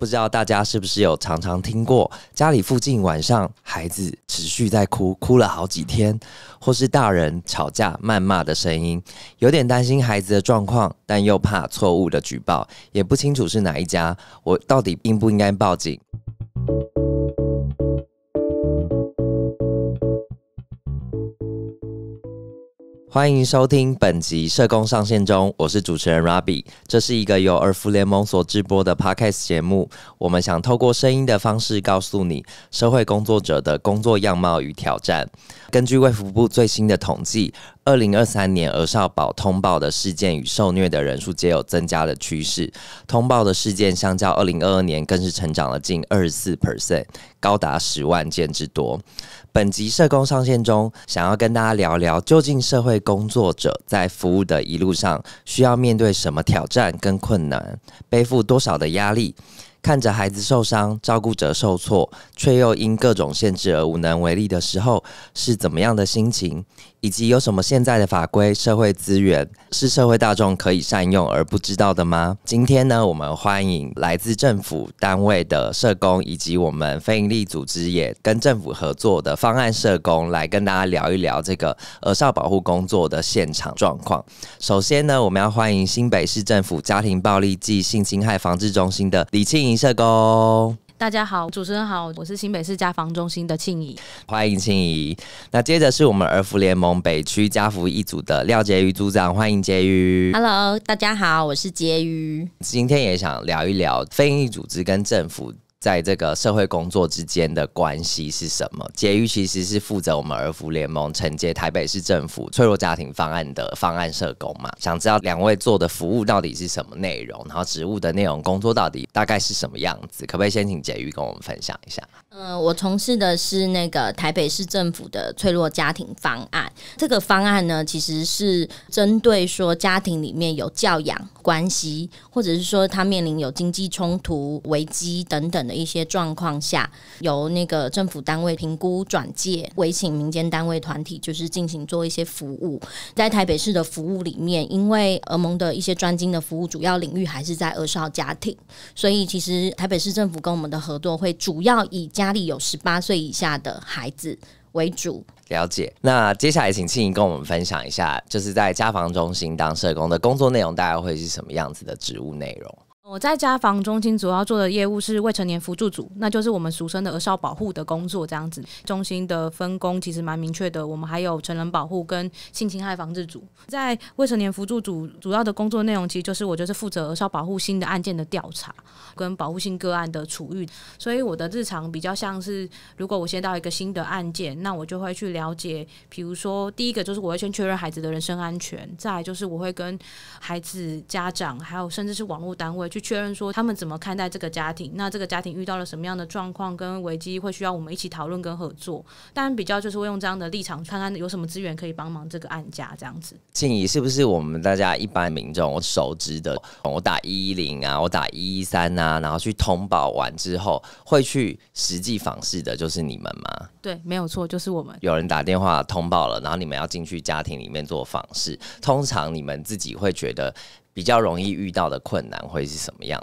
不知道大家是不是有常常听过家里附近晚上孩子持续在哭，哭了好几天，或是大人吵架谩骂的声音，有点担心孩子的状况，但又怕错误的举报，也不清楚是哪一家，我到底应不应该报警？欢迎收听本集《社工上线中》，我是主持人 Rubby，这是一个由二福联盟所直播的 Podcast 节目。我们想透过声音的方式，告诉你社会工作者的工作样貌与挑战。根据卫福部最新的统计。二零二三年，鹅少宝通报的事件与受虐的人数皆有增加的趋势。通报的事件相较二零二二年，更是成长了近二十四 percent，高达十万件之多。本集社工上线中，想要跟大家聊聊，究竟社会工作者在服务的一路上，需要面对什么挑战跟困难，背负多少的压力？看着孩子受伤，照顾者受挫，却又因各种限制而无能为力的时候，是怎么样的心情？以及有什么现在的法规、社会资源是社会大众可以善用而不知道的吗？今天呢，我们欢迎来自政府单位的社工，以及我们非营利组织也跟政府合作的方案社工，来跟大家聊一聊这个儿少保护工作的现场状况。首先呢，我们要欢迎新北市政府家庭暴力暨性侵害防治中心的李庆莹社工。大家好，主持人好，我是新北市家防中心的庆怡，欢迎庆怡。那接着是我们儿福联盟北区家福一组的廖杰瑜组长，欢迎杰瑜。Hello，大家好，我是杰瑜。今天也想聊一聊非营利组织跟政府。在这个社会工作之间的关系是什么？婕妤其实是负责我们儿福联盟承接台北市政府脆弱家庭方案的方案社工嘛？想知道两位做的服务到底是什么内容，然后职务的内容工作到底大概是什么样子？可不可以先请婕妤跟我们分享一下？嗯，我从事的是那个台北市政府的脆弱家庭方案。这个方案呢，其实是针对说家庭里面有教养关系，或者是说他面临有经济冲突危机等等。的一些状况下，由那个政府单位评估转介，委请民间单位团体，就是进行做一些服务。在台北市的服务里面，因为儿盟的一些专精的服务主要领域还是在儿少家庭，所以其实台北市政府跟我们的合作会主要以家里有十八岁以下的孩子为主。了解。那接下来请庆怡跟我们分享一下，就是在家防中心当社工的工作内容，大概会是什么样子的职务内容？我在家防中心主要做的业务是未成年辅助组，那就是我们俗称的儿少保护的工作。这样子，中心的分工其实蛮明确的。我们还有成人保护跟性侵害防治组。在未成年辅助组主要的工作内容，其实就是我就是负责儿少保护新的案件的调查，跟保护性个案的处遇。所以我的日常比较像是，如果我接到一个新的案件，那我就会去了解，比如说第一个就是我会先确认孩子的人身安全，再来就是我会跟孩子家长，还有甚至是网络单位去。确认说他们怎么看待这个家庭，那这个家庭遇到了什么样的状况跟危机，会需要我们一起讨论跟合作。当然，比较就是会用这样的立场看看有什么资源可以帮忙这个案家这样子。静怡，是不是我们大家一般民众熟知的，我打一一零啊，我打一一三啊，然后去通报完之后，会去实际访视的，就是你们吗？对，没有错，就是我们。有人打电话通报了，然后你们要进去家庭里面做访视。通常你们自己会觉得。比较容易遇到的困难会是什么样？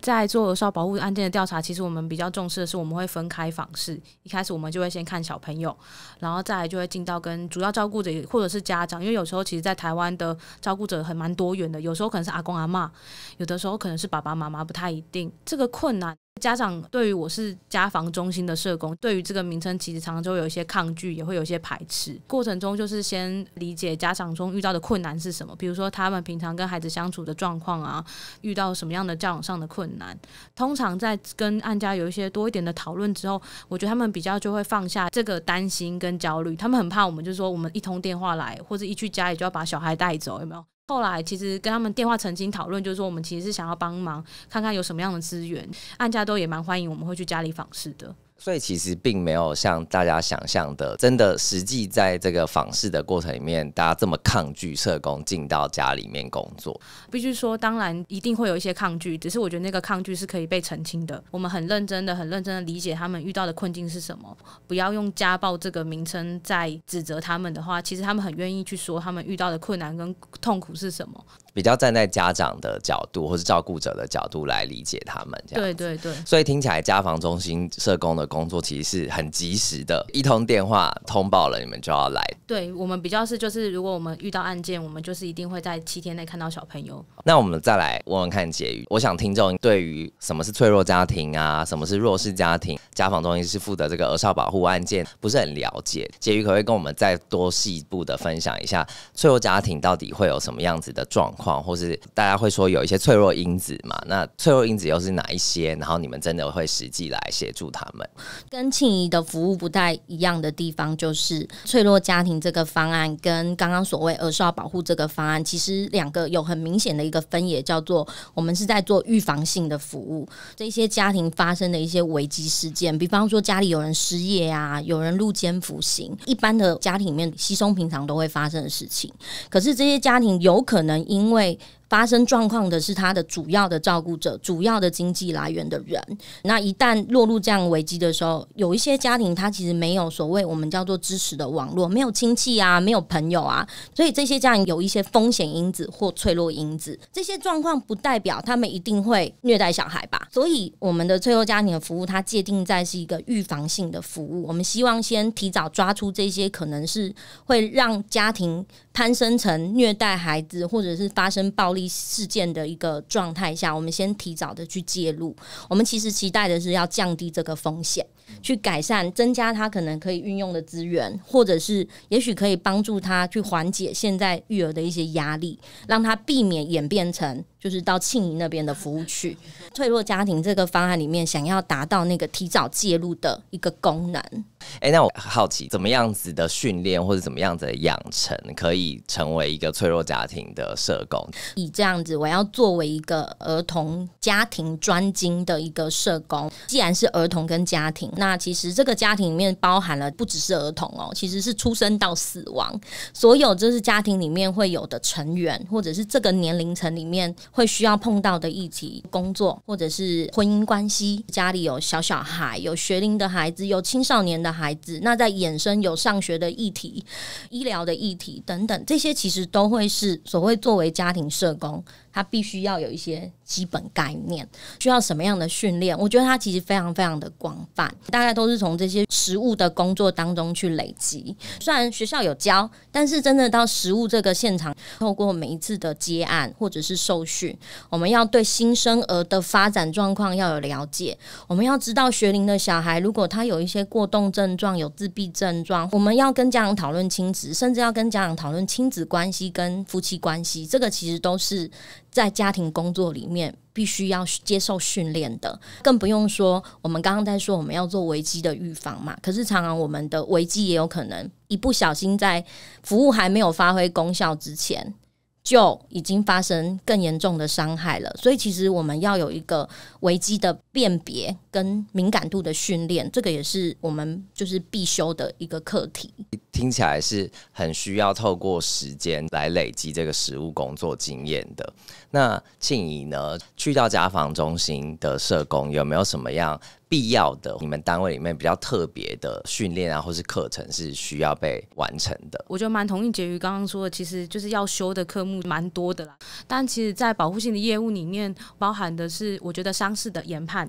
在做儿保护案件的调查，其实我们比较重视的是，我们会分开访视。一开始我们就会先看小朋友，然后再来就会进到跟主要照顾者或者是家长。因为有时候其实，在台湾的照顾者很蛮多元的，有时候可能是阿公阿妈，有的时候可能是爸爸妈妈，不太一定。这个困难。家长对于我是家防中心的社工，对于这个名称其实常常会有一些抗拒，也会有一些排斥。过程中就是先理解家长中遇到的困难是什么，比如说他们平常跟孩子相处的状况啊，遇到什么样的交往上的困难。通常在跟案家有一些多一点的讨论之后，我觉得他们比较就会放下这个担心跟焦虑。他们很怕我们就是说我们一通电话来，或者一去家里就要把小孩带走，有没有？后来其实跟他们电话曾经讨论，就是说我们其实是想要帮忙看看有什么样的资源，安家都也蛮欢迎，我们会去家里访视的。所以其实并没有像大家想象的，真的实际在这个访视的过程里面，大家这么抗拒社工进到家里面工作。必须说，当然一定会有一些抗拒，只是我觉得那个抗拒是可以被澄清的。我们很认真的、很认真的理解他们遇到的困境是什么，不要用家暴这个名称在指责他们的话，其实他们很愿意去说他们遇到的困难跟痛苦是什么。比较站在家长的角度或是照顾者的角度来理解他们，对对对。所以听起来家访中心社工的工作其实是很及时的，一通电话通报了你们就要来。对，我们比较是就是，如果我们遇到案件，我们就是一定会在七天内看到小朋友。那我们再来问问看婕妤，我想听众对于什么是脆弱家庭啊，什么是弱势家庭，家访中心是负责这个儿少保护案件，不是很了解。婕妤可不可以跟我们再多细部的分享一下脆弱家庭到底会有什么样子的状况？或是大家会说有一些脆弱因子嘛？那脆弱因子又是哪一些？然后你们真的会实际来协助他们？跟庆怡的服务不太一样的地方，就是脆弱家庭这个方案跟刚刚所谓儿少保护这个方案，其实两个有很明显的一个分野，叫做我们是在做预防性的服务。这些家庭发生的一些危机事件，比方说家里有人失业啊，有人入监服刑，一般的家庭里面稀松平常都会发生的事情。可是这些家庭有可能因为为发生状况的是他的主要的照顾者、主要的经济来源的人。那一旦落入这样危机的时候，有一些家庭他其实没有所谓我们叫做支持的网络，没有亲戚啊，没有朋友啊，所以这些家庭有一些风险因子或脆弱因子。这些状况不代表他们一定会虐待小孩吧？所以我们的脆弱家庭的服务，它界定在是一个预防性的服务。我们希望先提早抓出这些可能是会让家庭攀升成虐待孩子或者是发生暴。力。事件的一个状态下，我们先提早的去介入。我们其实期待的是要降低这个风险。去改善、增加他可能可以运用的资源，或者是也许可以帮助他去缓解现在育儿的一些压力，让他避免演变成就是到庆怡那边的服务去脆弱家庭这个方案里面，想要达到那个提早介入的一个功能。哎，那我好奇，怎么样子的训练或者怎么样子的养成，可以成为一个脆弱家庭的社工？以这样子，我要作为一个儿童家庭专精的一个社工，既然是儿童跟家庭。那其实这个家庭里面包含了不只是儿童哦，其实是出生到死亡，所有就是家庭里面会有的成员，或者是这个年龄层里面会需要碰到的议题，工作或者是婚姻关系，家里有小小孩，有学龄的孩子，有青少年的孩子，那在衍生有上学的议题、医疗的议题等等，这些其实都会是所谓作为家庭社工。他必须要有一些基本概念，需要什么样的训练？我觉得他其实非常非常的广泛，大概都是从这些实务的工作当中去累积。虽然学校有教，但是真的到实务这个现场，透过每一次的接案或者是受训，我们要对新生儿的发展状况要有了解，我们要知道学龄的小孩如果他有一些过动症状、有自闭症状，我们要跟家长讨论亲子，甚至要跟家长讨论亲子关系跟夫妻关系，这个其实都是。在家庭工作里面，必须要接受训练的，更不用说我们刚刚在说我们要做危机的预防嘛。可是常常我们的危机也有可能一不小心，在服务还没有发挥功效之前。就已经发生更严重的伤害了，所以其实我们要有一个危机的辨别跟敏感度的训练，这个也是我们就是必修的一个课题。听起来是很需要透过时间来累积这个实务工作经验的。那庆怡呢，去到家访中心的社工有没有什么样？必要的，你们单位里面比较特别的训练啊，或是课程是需要被完成的。我觉得蛮同意婕妤刚刚说的，其实就是要修的科目蛮多的啦。但其实，在保护性的业务里面，包含的是我觉得伤势的研判。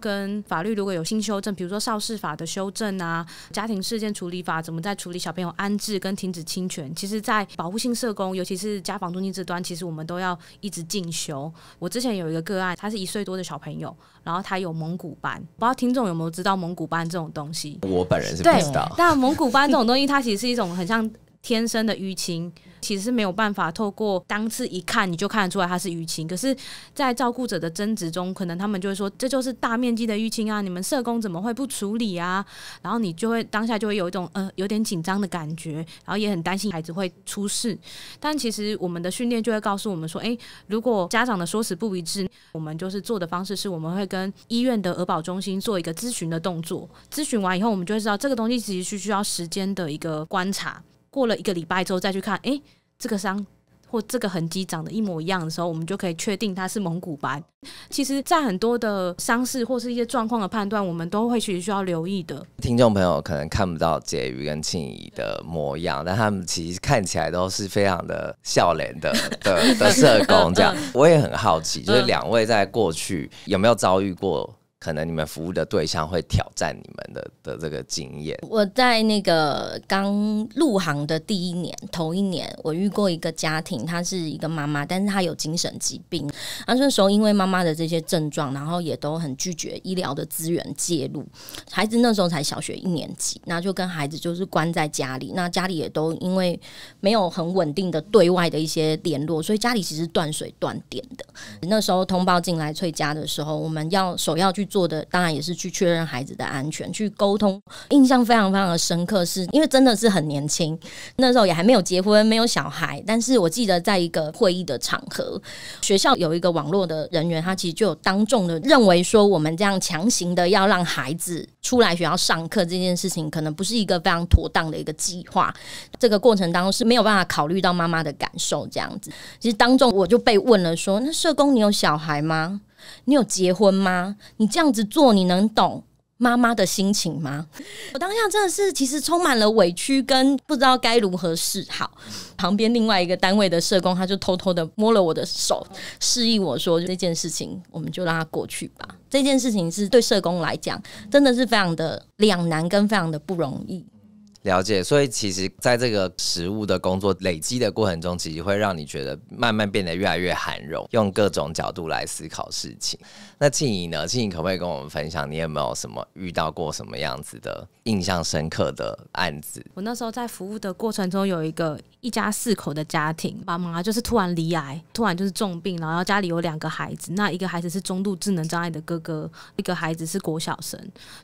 跟法律如果有新修正，比如说少事法的修正啊，家庭事件处理法怎么在处理小朋友安置跟停止侵权？其实，在保护性社工，尤其是家访中心这端，其实我们都要一直进修。我之前有一个个案，他是一岁多的小朋友，然后他有蒙古斑，不知道听众有没有知道蒙古斑这种东西？我本人是不知道。那蒙古斑这种东西，它其实是一种很像天生的淤青。其实是没有办法透过当次一看你就看得出来它是淤青，可是，在照顾者的争执中，可能他们就会说这就是大面积的淤青啊，你们社工怎么会不处理啊？然后你就会当下就会有一种呃有点紧张的感觉，然后也很担心孩子会出事。但其实我们的训练就会告诉我们说，诶，如果家长的说辞不一致，我们就是做的方式是我们会跟医院的儿保中心做一个咨询的动作，咨询完以后，我们就会知道这个东西其实是需要时间的一个观察。过了一个礼拜之后再去看，哎，这个伤或这个痕迹长得一模一样的时候，我们就可以确定它是蒙古斑。其实，在很多的伤势或是一些状况的判断，我们都会去需要留意的。听众朋友可能看不到婕妤跟庆怡的模样，但他们其实看起来都是非常的笑脸的，的社工这样。我也很好奇，就是两位在过去有没有遭遇过？可能你们服务的对象会挑战你们的的这个经验。我在那个刚入行的第一年，头一年，我遇过一个家庭，她是一个妈妈，但是她有精神疾病。那时候因为妈妈的这些症状，然后也都很拒绝医疗的资源介入。孩子那时候才小学一年级，那就跟孩子就是关在家里。那家里也都因为没有很稳定的对外的一些联络，所以家里其实断水断电的。那时候通报进来翠家的时候，我们要首要去。做的当然也是去确认孩子的安全，去沟通。印象非常非常的深刻，是因为真的是很年轻，那时候也还没有结婚，没有小孩。但是我记得在一个会议的场合，学校有一个网络的人员，他其实就有当众的认为说，我们这样强行的要让孩子出来学校上课这件事情，可能不是一个非常妥当的一个计划。这个过程当中是没有办法考虑到妈妈的感受这样子。其实当众我就被问了说，那社工你有小孩吗？你有结婚吗？你这样子做，你能懂妈妈的心情吗？我当下真的是，其实充满了委屈，跟不知道该如何是好。旁边另外一个单位的社工，他就偷偷的摸了我的手，示意我说这件事情，我们就让他过去吧。这件事情是对社工来讲，真的是非常的两难，跟非常的不容易。了解，所以其实在这个食物的工作累积的过程中，其实会让你觉得慢慢变得越来越含容，用各种角度来思考事情。那静怡呢？静怡可不可以跟我们分享，你有没有什么遇到过什么样子的印象深刻的案子？我那时候在服务的过程中，有一个一家四口的家庭，爸妈就是突然离癌，突然就是重病，然后家里有两个孩子，那一个孩子是中度智能障碍的哥哥，一个孩子是国小生。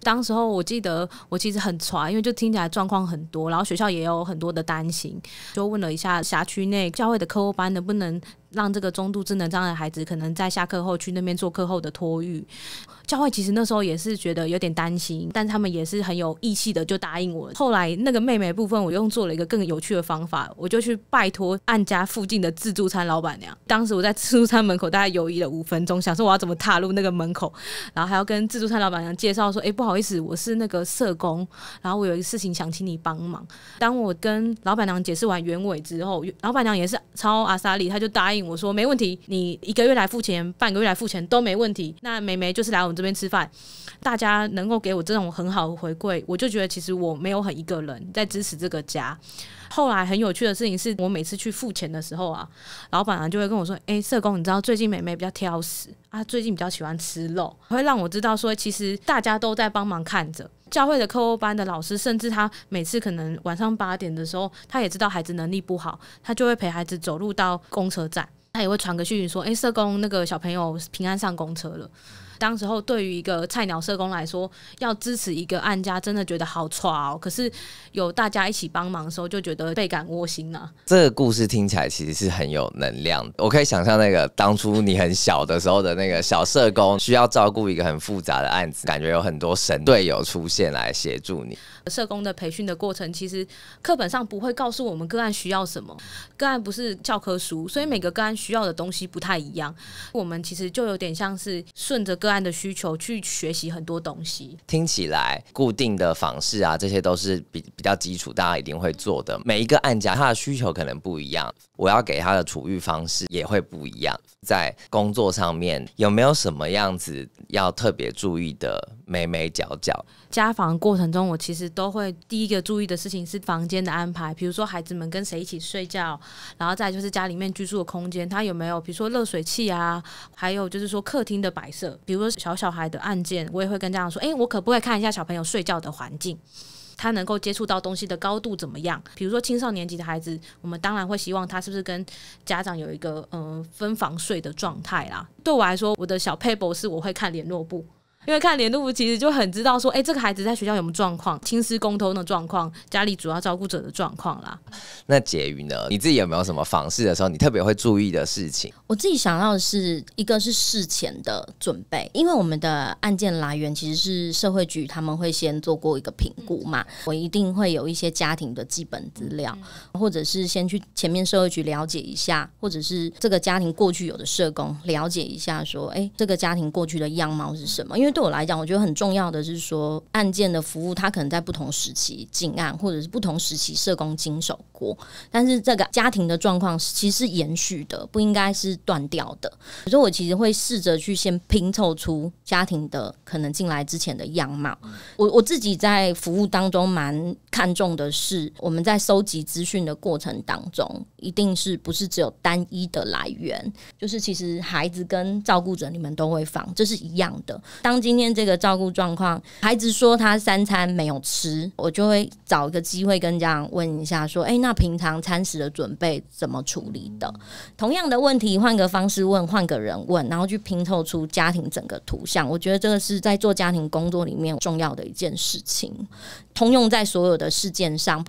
当时候我记得我其实很传，因为就听起来状况很多，然后学校也有很多的担心，就问了一下辖区内教会的课后班能不能。让这个中度智能障碍的孩子可能在下课后去那边做课后的托育。教会其实那时候也是觉得有点担心，但他们也是很有义气的，就答应我。后来那个妹妹部分，我用做了一个更有趣的方法，我就去拜托按家附近的自助餐老板娘。当时我在自助餐门口大概犹豫了五分钟，想说我要怎么踏入那个门口，然后还要跟自助餐老板娘介绍说：“哎，不好意思，我是那个社工，然后我有一个事情想请你帮忙。”当我跟老板娘解释完原委之后，老板娘也是超阿莎丽，她就答应。我说没问题，你一个月来付钱，半个月来付钱都没问题。那美眉就是来我们这边吃饭，大家能够给我这种很好的回馈，我就觉得其实我没有很一个人在支持这个家。后来很有趣的事情是，我每次去付钱的时候啊，老板啊就会跟我说：“哎，社工，你知道最近美美比较挑食啊，最近比较喜欢吃肉。”会让我知道说，其实大家都在帮忙看着教会的课后班的老师，甚至他每次可能晚上八点的时候，他也知道孩子能力不好，他就会陪孩子走路到公车站，他也会传个讯息说：“哎，社工，那个小朋友平安上公车了。”当时候对于一个菜鸟社工来说，要支持一个案家，真的觉得好挫哦。可是有大家一起帮忙的时候，就觉得倍感窝心啊。这个故事听起来其实是很有能量。我可以想象那个当初你很小的时候的那个小社工，需要照顾一个很复杂的案子，感觉有很多神队友出现来协助你。社工的培训的过程，其实课本上不会告诉我们个案需要什么，个案不是教科书，所以每个个案需要的东西不太一样。我们其实就有点像是顺着个案的需求去学习很多东西。听起来固定的访视啊，这些都是比比较基础，大家一定会做的。每一个案家他的需求可能不一样，我要给他的处遇方式也会不一样。在工作上面有没有什么样子要特别注意的？美美角角，家访过程中，我其实都会第一个注意的事情是房间的安排，比如说孩子们跟谁一起睡觉，然后再就是家里面居住的空间，他有没有比如说热水器啊，还有就是说客厅的摆设，比如说小小孩的按键，我也会跟家长说，哎，我可不可以看一下小朋友睡觉的环境，他能够接触到东西的高度怎么样？比如说青少年级的孩子，我们当然会希望他是不是跟家长有一个嗯分房睡的状态啦。对我来说，我的小配博是我会看联络簿。因为看联络簿其实就很知道说，哎，这个孩子在学校有没有状况、亲师沟通的状况、家里主要照顾者的状况啦。那婕妤呢，你自己有没有什么房事的时候你特别会注意的事情？我自己想到的是，一个是事前的准备，因为我们的案件来源其实是社会局，他们会先做过一个评估嘛，我一定会有一些家庭的基本资料，或者是先去前面社会局了解一下，或者是这个家庭过去有的社工了解一下，说，哎，这个家庭过去的样貌是什么？因为对我来讲，我觉得很重要的是说，案件的服务，他可能在不同时期进案，或者是不同时期社工经手过，但是这个家庭的状况其实是延续的，不应该是断掉的。所以，我其实会试着去先拼凑出家庭的可能进来之前的样貌。我我自己在服务当中蛮看重的是，我们在收集资讯的过程当中，一定是不是只有单一的来源，就是其实孩子跟照顾者，你们都会放，这是一样的。当今天这个照顾状况，孩子说他三餐没有吃，我就会找一个机会跟家长问一下，说，哎，那平常餐食的准备怎么处理的？同样的问题，换个方式问，换个人问，然后去拼凑出家庭整个图像。我觉得这个是在做家庭工作里面重要的一件事情，通用在所有的事件上。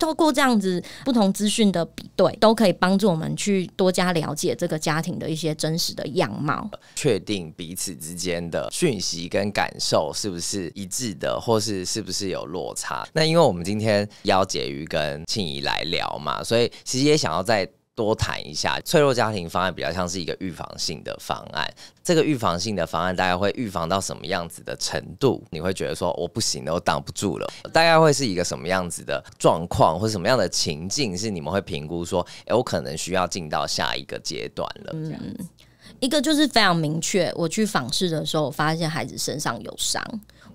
透过这样子不同资讯的比对，都可以帮助我们去多加了解这个家庭的一些真实的样貌，确定彼此之间的讯息跟感受是不是一致的，或是是不是有落差。那因为我们今天邀婕妤跟庆怡来聊嘛，所以其实也想要在。多谈一下脆弱家庭方案，比较像是一个预防性的方案。这个预防性的方案大概会预防到什么样子的程度？你会觉得说我不行了，我挡不住了，大概会是一个什么样子的状况，或者什么样的情境是你们会评估说，哎，我可能需要进到下一个阶段了？这样一个就是非常明确，我去访视的时候，我发现孩子身上有伤，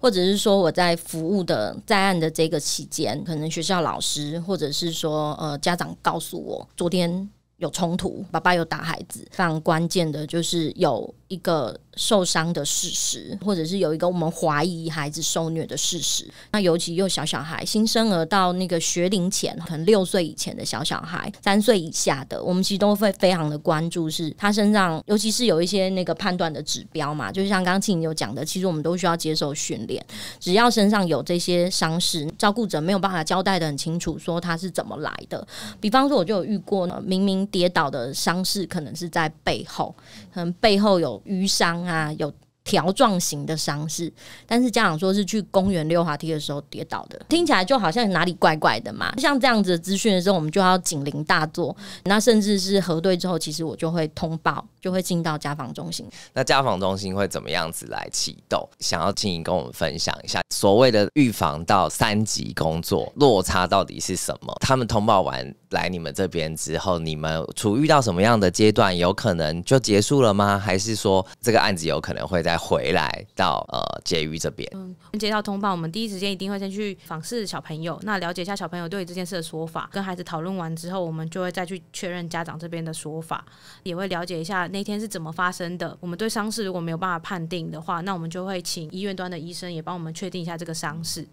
或者是说我在服务的在案的这个期间，可能学校老师或者是说呃家长告诉我，昨天。有冲突，爸爸有打孩子，非常关键的就是有。一个受伤的事实，或者是有一个我们怀疑孩子受虐的事实。那尤其又小小孩，新生儿到那个学龄前，可能六岁以前的小小孩，三岁以下的，我们其实都会非常的关注，是他身上，尤其是有一些那个判断的指标嘛。就是像刚刚庆有讲的，其实我们都需要接受训练。只要身上有这些伤势，照顾者没有办法交代的很清楚，说他是怎么来的。比方说，我就有遇过，明明跌倒的伤势可能是在背后，可能背后有。瘀伤啊，有条状型的伤势，但是家长说是去公园溜滑梯的时候跌倒的，听起来就好像哪里怪怪的嘛。像这样子资讯的时候，我们就要警铃大作，那甚至是核对之后，其实我就会通报。就会进到家访中心。那家访中心会怎么样子来启动？想要请你跟我们分享一下所谓的预防到三级工作落差到底是什么？他们通报完来你们这边之后，你们处遇到什么样的阶段，有可能就结束了吗？还是说这个案子有可能会再回来到呃监狱这边？嗯，接到通报，我们第一时间一定会先去访视小朋友，那了解一下小朋友对于这件事的说法。跟孩子讨论完之后，我们就会再去确认家长这边的说法，也会了解一下。那天是怎么发生的？我们对伤势如果没有办法判定的话，那我们就会请医院端的医生也帮我们确定一下这个伤势。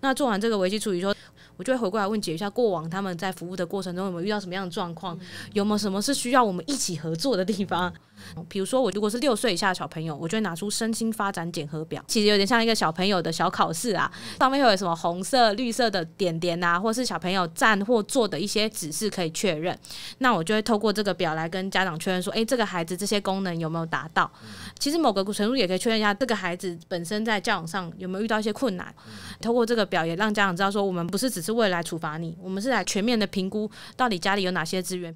那做完这个危机处理，说，我就会回过来问解一下过往他们在服务的过程中有没有遇到什么样的状况，有没有什么是需要我们一起合作的地方。比如说，我如果是六岁以下的小朋友，我就会拿出身心发展检核表，其实有点像一个小朋友的小考试啊，上面会有什么红色、绿色的点点啊，或是小朋友站或坐的一些指示可以确认。那我就会透过这个表来跟家长确认说，诶，这个孩子这些功能有没有达到？其实某个程度也可以确认一下，这个孩子本身在教养上有没有遇到一些困难？透过这个。表也让家长知道，说我们不是只是为了来处罚你，我们是来全面的评估到底家里有哪些资源。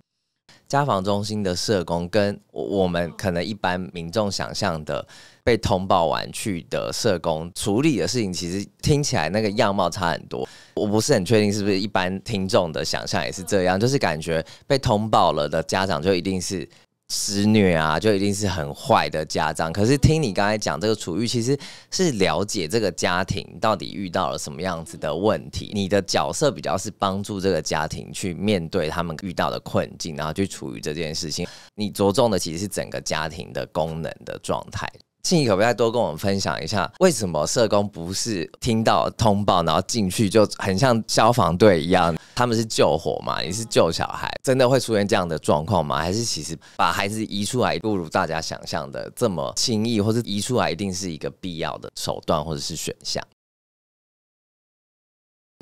家访中心的社工跟我们可能一般民众想象的被通报完去的社工处理的事情，其实听起来那个样貌差很多。我不是很确定是不是一般听众的想象也是这样，就是感觉被通报了的家长就一定是。施虐啊，就一定是很坏的家长。可是听你刚才讲这个处遇，其实是了解这个家庭到底遇到了什么样子的问题。你的角色比较是帮助这个家庭去面对他们遇到的困境，然后去处于这件事情。你着重的其实是整个家庭的功能的状态。请你可不可以再多跟我们分享一下，为什么社工不是听到通报然后进去就很像消防队一样？他们是救火嘛，你是救小孩，真的会出现这样的状况吗？还是其实把孩子移出来不如大家想象的这么轻易，或是移出来一定是一个必要的手段或者是选项？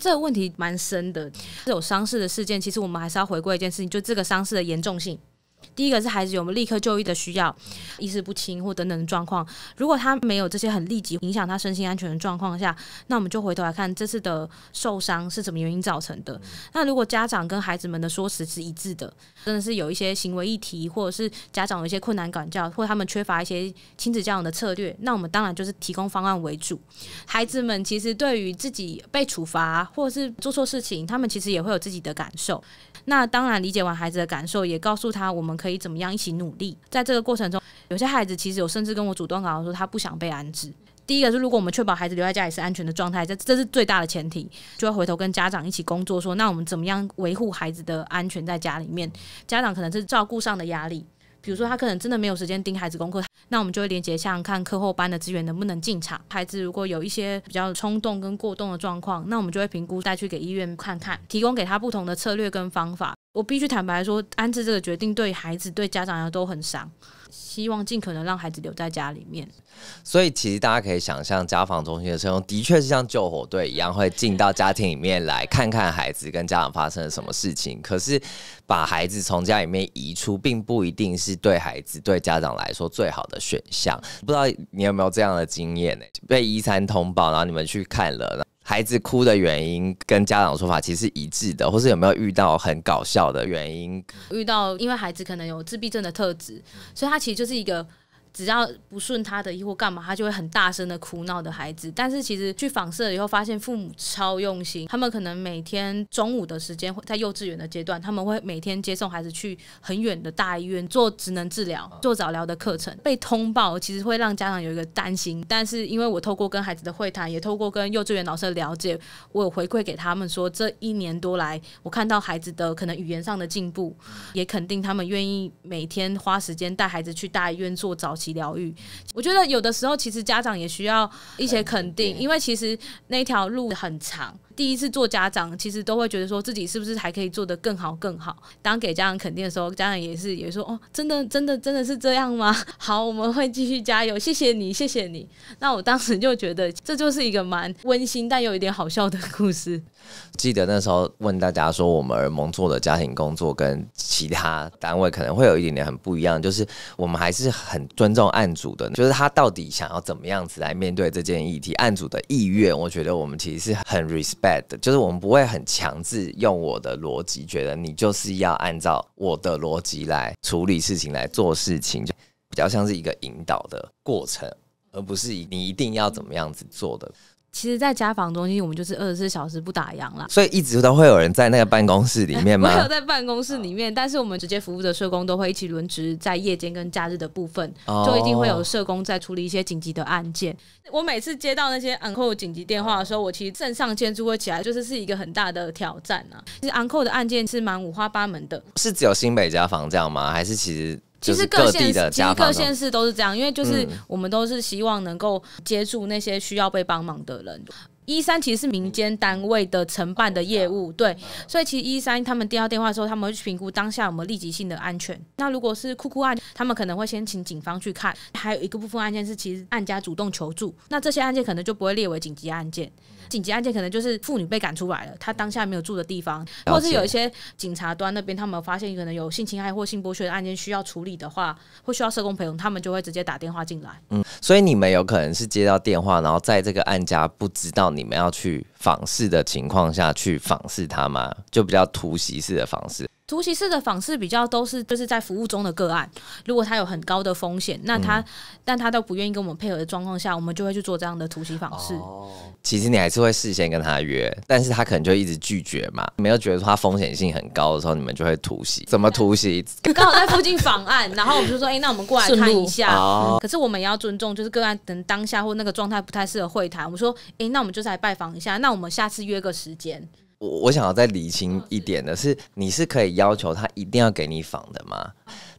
这个问题蛮深的，这种伤势的事件，其实我们还是要回归一件事情，就这个伤势的严重性。第一个是孩子有没有立刻就医的需要，意识不清或等等的状况。如果他没有这些很立即影响他身心安全的状况下，那我们就回头来看这次的受伤是什么原因造成的。那如果家长跟孩子们的说辞是一致的，真的是有一些行为议题，或者是家长有一些困难管教，或他们缺乏一些亲子教养的策略，那我们当然就是提供方案为主。孩子们其实对于自己被处罚或者是做错事情，他们其实也会有自己的感受。那当然，理解完孩子的感受，也告诉他我们可以怎么样一起努力。在这个过程中，有些孩子其实有甚至跟我主动讲说他不想被安置。第一个是，如果我们确保孩子留在家里是安全的状态，这这是最大的前提。就要回头跟家长一起工作，说那我们怎么样维护孩子的安全在家里面？家长可能是照顾上的压力。比如说，他可能真的没有时间盯孩子功课，那我们就会连接像看课后班的资源能不能进场。孩子如果有一些比较冲动跟过动的状况，那我们就会评估带去给医院看看，提供给他不同的策略跟方法。我必须坦白说，安置这个决定对孩子对家长都很伤。希望尽可能让孩子留在家里面，所以其实大家可以想象，家访中心的候的确是像救火队一样，会进到家庭里面来看看孩子跟家长发生了什么事情。可是，把孩子从家里面移出，并不一定是对孩子、对家长来说最好的选项。不知道你有没有这样的经验呢？被移产通报，然后你们去看了。孩子哭的原因跟家长说法其实是一致的，或是有没有遇到很搞笑的原因？遇到，因为孩子可能有自闭症的特质，所以他其实就是一个。只要不顺他的意或干嘛，他就会很大声的哭闹的孩子。但是其实去访视了以后，发现父母超用心，他们可能每天中午的时间，会在幼稚园的阶段，他们会每天接送孩子去很远的大医院做职能治疗、做早疗的课程。被通报其实会让家长有一个担心，但是因为我透过跟孩子的会谈，也透过跟幼稚园老师的了解，我有回馈给他们说，这一年多来，我看到孩子的可能语言上的进步，也肯定他们愿意每天花时间带孩子去大医院做早。及疗愈，我觉得有的时候其实家长也需要一些肯定，因为其实那条路很长。第一次做家长，其实都会觉得说自己是不是还可以做得更好更好。当给家长肯定的时候，家长也是也说：“哦，真的真的真的是这样吗？” 好，我们会继续加油。谢谢你，谢谢你。那我当时就觉得这就是一个蛮温馨但有一点好笑的故事。记得那时候问大家说，我们儿盟做的家庭工作跟其他单位可能会有一点点很不一样，就是我们还是很尊重案主的，就是他到底想要怎么样子来面对这件议题，案主的意愿，我觉得我们其实是很 respect。bad，就是我们不会很强制用我的逻辑，觉得你就是要按照我的逻辑来处理事情来做事情，就比较像是一个引导的过程，而不是你一定要怎么样子做的。其实，在家访中心，我们就是二十四小时不打烊啦，所以一直都会有人在那个办公室里面吗？没 有在办公室里面，但是我们直接服务的社工都会一起轮值在夜间跟假日的部分，就一定会有社工在处理一些紧急的案件。我每次接到那些 uncle 紧急电话的时候，我其实正上签就会起来，就是是一个很大的挑战啊。其实 uncle 的案件是蛮五花八门的，是只有新北家访这样吗？还是其实？其实各县、其实各县市都是这样，因为就是我们都是希望能够接触那些需要被帮忙的人。一三其实是民间单位的承办的业务，对，所以其实一三他们接到电话的时候，他们会去评估当下有没有立即性的安全。那如果是酷酷案，他们可能会先请警方去看；还有一个部分案件是其实案家主动求助，那这些案件可能就不会列为紧急案件。紧急案件可能就是妇女被赶出来了，她当下没有住的地方，或是有一些警察端那边他们发现可能有性侵害或性剥削的案件需要处理的话，会需要社工陪同，他们就会直接打电话进来。嗯，所以你们有可能是接到电话，然后在这个案家不知道你们要去访视的情况下去访视他吗？就比较突袭式的访视。突袭式的访视比较都是就是在服务中的个案，如果他有很高的风险，那他但他都不愿意跟我们配合的状况下，我们就会去做这样的突袭访视。哦，其实你还是会事先跟他约，但是他可能就一直拒绝嘛。没有觉得他风险性很高的时候，你们就会突袭。怎么突袭？刚好在附近访案，然后我们就说：“哎，那我们过来看一下。”可是我们也要尊重，就是个案等当下或那个状态不太适合会谈。我们说：“哎，那我们就是来拜访一下，那我们下次约个时间。”我我想要再理清一点的是，你是可以要求他一定要给你访的吗？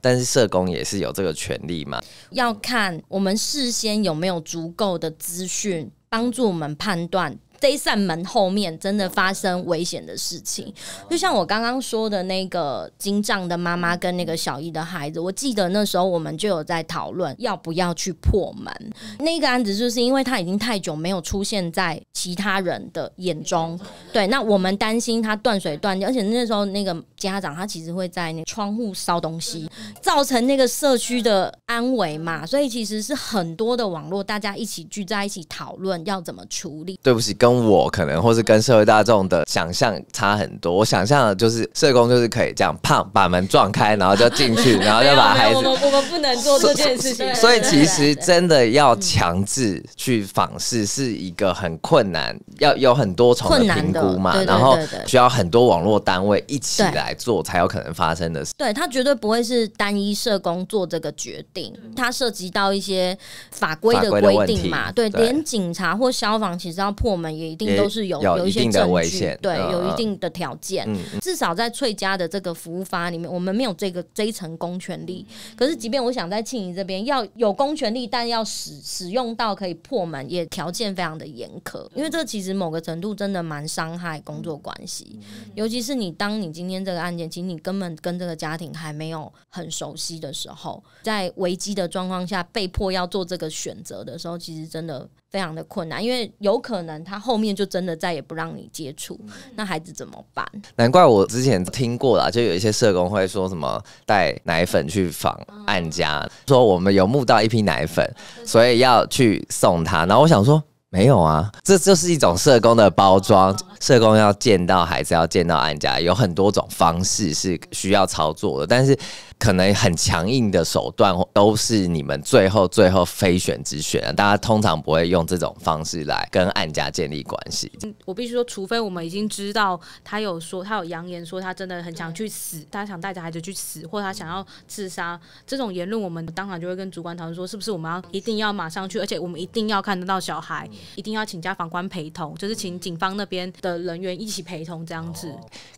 但是社工也是有这个权利吗？要看我们事先有没有足够的资讯，帮助我们判断。这扇门后面真的发生危险的事情，就像我刚刚说的那个金藏的妈妈跟那个小伊的孩子，我记得那时候我们就有在讨论要不要去破门。那个案子就是因为他已经太久没有出现在其他人的眼中，对，那我们担心他断水断电，而且那时候那个家长他其实会在那窗户烧东西，造成那个社区的安危嘛，所以其实是很多的网络大家一起聚在一起讨论要怎么处理。对不起，我可能，或是跟社会大众的想象差很多。我想象的就是社工就是可以这样胖把门撞开，然后就进去，然后就把孩子。我们我们不能做这件事情。所以其实真的要强制去访视，是一个很困难，要有很多重困难的评估嘛。然后需要很多网络单位一起来做，才有可能发生的事。对他绝对不会是单一社工做这个决定，它涉及到一些法规的规定嘛。对，连警察或消防其实要破门。也一定都是有有一些证据，对，有一定的条件。至少在翠家的这个服务法里面，我们没有这个追成功权利。可是，即便我想在庆怡这边要有公权力，但要使使用到可以破门，也条件非常的严苛。因为这其实某个程度真的蛮伤害工作关系。尤其是你当你今天这个案件，其实你根本跟这个家庭还没有很熟悉的时候，在危机的状况下被迫要做这个选择的时候，其实真的。非常的困难，因为有可能他后面就真的再也不让你接触，那孩子怎么办？难怪我之前听过了，就有一些社工会说什么带奶粉去访案家，说我们有募到一批奶粉，所以要去送他。然后我想说，没有啊，这就是一种社工的包装，社工要见到孩子，要见到安家，有很多种方式是需要操作的，但是。可能很强硬的手段都是你们最后最后非选之选，大家通常不会用这种方式来跟案家建立关系。我必须说，除非我们已经知道他有说，他有扬言说他真的很想去死，他想带着孩子去死，或他想要自杀这种言论，我们当场就会跟主管讨论说，是不是我们要一定要马上去，而且我们一定要看得到小孩，一定要请家访官陪同，就是请警方那边的人员一起陪同这样子。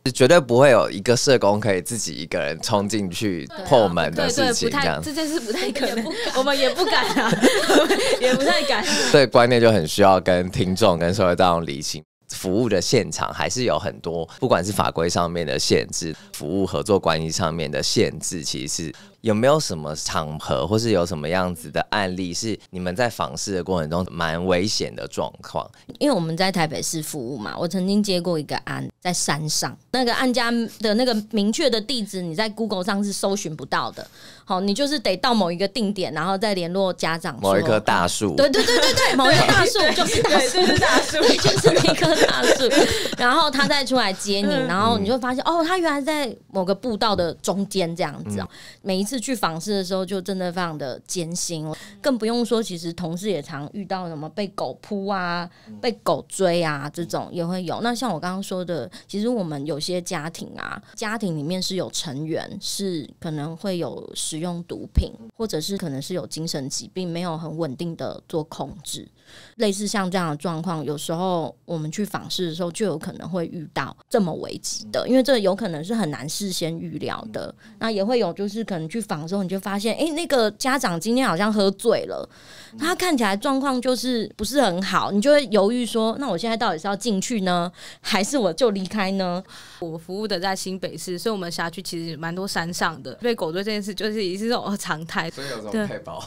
是绝对不会有一个社工可以自己一个人冲进去。破门的事情，这样这件事不太可能，我们也不敢啊，也不太敢。所以观念就很需要跟听众、跟社会大众理清，服务的现场还是有很多，不管是法规上面的限制，服务合作关系上面的限制，其实是。有没有什么场合，或是有什么样子的案例，是你们在访视的过程中蛮危险的状况？因为我们在台北市服务嘛，我曾经接过一个案，在山上，那个案家的那个明确的地址，你在 Google 上是搜寻不到的。好，你就是得到某一个定点，然后再联络家长。某一棵大树。对对对对对，某一棵大树就是大树，大树 就是那棵大树。然后他再出来接你，然后你就发现哦，他原来在某个步道的中间这样子。每一次。去访视的时候，就真的非常的艰辛，更不用说，其实同事也常遇到什么被狗扑啊、被狗追啊这种也会有。那像我刚刚说的，其实我们有些家庭啊，家庭里面是有成员是可能会有使用毒品，或者是可能是有精神疾病，没有很稳定的做控制。类似像这样的状况，有时候我们去访视的时候，就有可能会遇到这么危急的，因为这有可能是很难事先预料的。那也会有，就是可能去访的时候，你就发现，哎，那个家长今天好像喝醉了。他看起来状况就是不是很好，你就会犹豫说，那我现在到底是要进去呢，还是我就离开呢？我服务的在新北市，所以我们辖区其实蛮多山上的，被狗追这件事就是也是种常态。所以有种配包，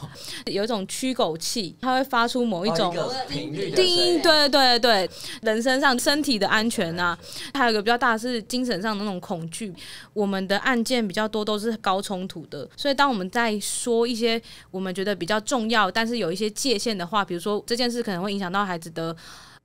有一种驱狗器，它会发出某一种频率，对对对对，人身上身体的安全啊，还有一个比较大是精神上那种恐惧。我们的案件比较多都是高冲突的，所以当我们在说一些我们觉得比较重要，但是有一。些界限的话，比如说这件事可能会影响到孩子的。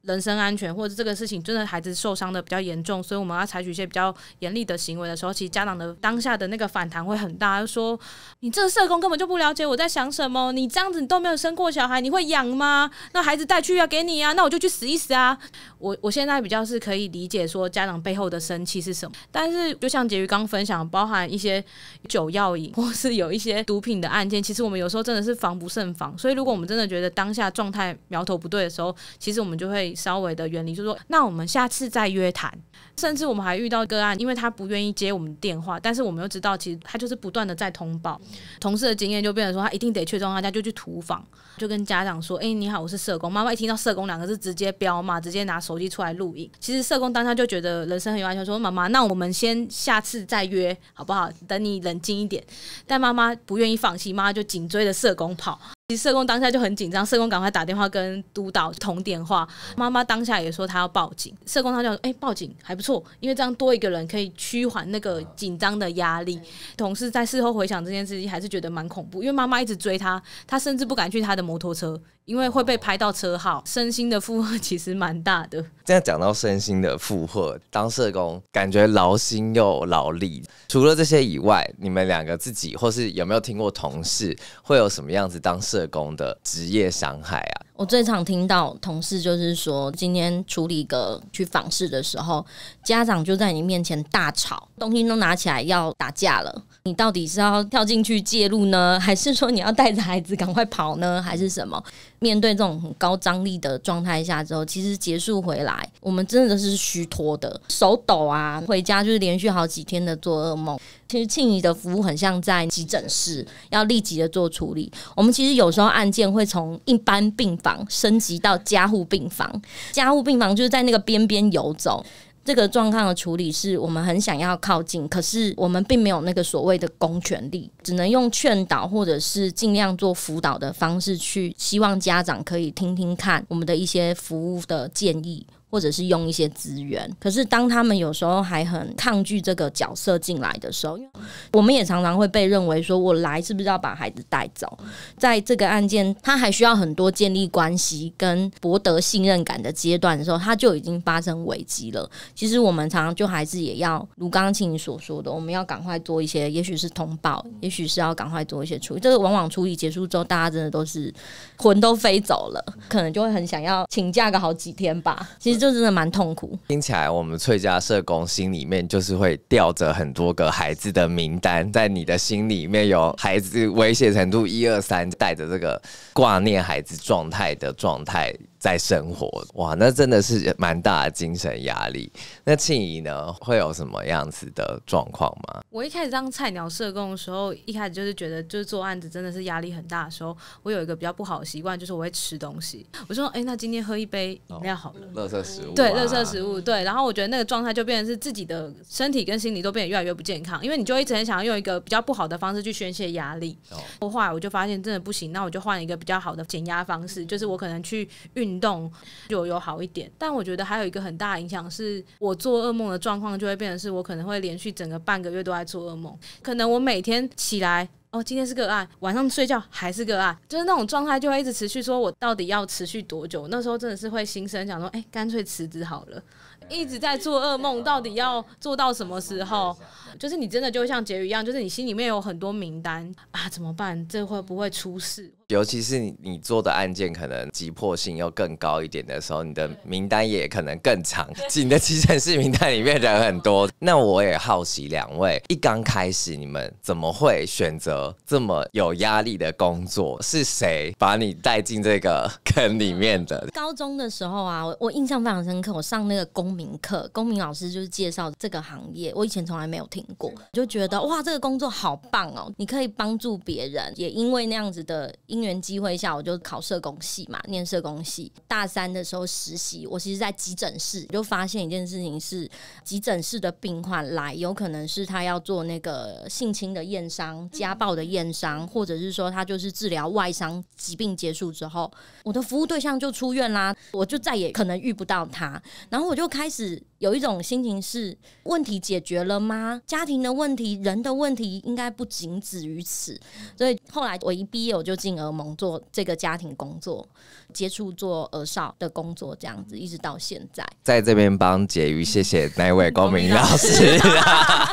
人身安全，或者这个事情真的孩子受伤的比较严重，所以我们要采取一些比较严厉的行为的时候，其实家长的当下的那个反弹会很大，就说你这个社工根本就不了解我在想什么，你这样子你都没有生过小孩，你会养吗？那孩子带去啊，给你啊，那我就去死一死啊！我我现在比较是可以理解说家长背后的生气是什么，但是就像婕妤刚分享，包含一些酒药瘾或是有一些毒品的案件，其实我们有时候真的是防不胜防，所以如果我们真的觉得当下状态苗头不对的时候，其实我们就会。稍微的远离，就说那我们下次再约谈。甚至我们还遇到个案，因为他不愿意接我们电话，但是我们又知道，其实他就是不断的在通报同事的经验，就变成说他一定得确证。他家就去图访，就跟家长说：“哎，你好，我是社工。”妈妈一听到社工两个字，直接飙嘛，直接拿手机出来录影。其实社工当下就觉得人生很安全，说：“妈妈，那我们先下次再约好不好？等你冷静一点。”但妈妈不愿意放弃，妈妈就紧追着社工跑。社工当下就很紧张，社工赶快打电话跟督导通电话。妈妈当下也说她要报警，社工他就说：“哎，报警还不错，因为这样多一个人可以驱缓那个紧张的压力。”同事在事后回想这件事情，还是觉得蛮恐怖，因为妈妈一直追他，他甚至不敢去他的摩托车。因为会被拍到车号，身心的负荷 其实蛮大的。现在讲到身心的负荷，当社工感觉劳心又劳力。除了这些以外，你们两个自己或是有没有听过同事会有什么样子当社工的职业伤害啊？我最常听到同事就是说，今天处理一个去访视的时候，家长就在你面前大吵，东西都拿起来要打架了。你到底是要跳进去介入呢，还是说你要带着孩子赶快跑呢，还是什么？面对这种很高张力的状态下之后，其实结束回来，我们真的是虚脱的，手抖啊，回家就是连续好几天的做噩梦。其实庆怡的服务很像在急诊室，要立即的做处理。我们其实有时候案件会从一般病房升级到加护病房，加护病房就是在那个边边游走。这个状况的处理是我们很想要靠近，可是我们并没有那个所谓的公权力，只能用劝导或者是尽量做辅导的方式去，希望家长可以听听看我们的一些服务的建议。或者是用一些资源，可是当他们有时候还很抗拒这个角色进来的时候，因为我们也常常会被认为说，我来是不是要把孩子带走？在这个案件，他还需要很多建立关系跟博得信任感的阶段的时候，他就已经发生危机了。其实我们常常就还是也要，如刚刚青所说的，我们要赶快做一些，也许是通报，也许是要赶快做一些处理。这个往往处理结束之后，大家真的都是魂都飞走了，可能就会很想要请假个好几天吧。其实。就真的蛮痛苦。听起来，我们翠家社工心里面就是会吊着很多个孩子的名单，在你的心里面有孩子威胁程度一二三，带着这个挂念孩子状态的状态。在生活哇，那真的是蛮大的精神压力。那庆怡呢，会有什么样子的状况吗？我一开始当菜鸟社工的时候，一开始就是觉得就是做案子真的是压力很大的时候，我有一个比较不好的习惯，就是我会吃东西。我说，哎，那今天喝一杯饮料好了。乐色食物。对，乐色食物。对，然后我觉得那个状态就变成是自己的身体跟心理都变得越来越不健康，因为你就一直想要用一个比较不好的方式去宣泄压力。哦。后来我就发现真的不行，那我就换一个比较好的减压方式，就是我可能去运。行动就有好一点，但我觉得还有一个很大的影响是，我做噩梦的状况就会变成是我可能会连续整个半个月都在做噩梦，可能我每天起来哦，今天是个案，晚上睡觉还是个案，就是那种状态就会一直持续。说我到底要持续多久？那时候真的是会心生想说，哎，干脆辞职好了，一直在做噩梦，到底要做到什么时候？就是你真的就像杰宇一样，就是你心里面有很多名单啊，怎么办？这会不会出事？尤其是你做的案件可能急迫性又更高一点的时候，你的名单也可能更长，你的七城市名单里面人很多。那我也好奇，两位一刚开始你们怎么会选择这么有压力的工作？是谁把你带进这个 坑里面的？高中的时候啊，我我印象非常深刻，我上那个公民课，公民老师就是介绍这个行业，我以前从来没有听过，就觉得哇，这个工作好棒哦，你可以帮助别人，也因为那样子的。因缘机会下，我就考社工系嘛，念社工系。大三的时候实习，我其实在急诊室，就发现一件事情是，急诊室的病患来，有可能是他要做那个性侵的验伤、家暴的验伤，或者是说他就是治疗外伤疾病结束之后，我的服务对象就出院啦，我就再也可能遇不到他，然后我就开始。有一种心情是：问题解决了吗？家庭的问题、人的问题，应该不仅止于此。所以后来我一毕业，我就进耳盟做这个家庭工作，接触做耳少的工作，这样子一直到现在。在这边帮婕妤，谢谢那位公明老师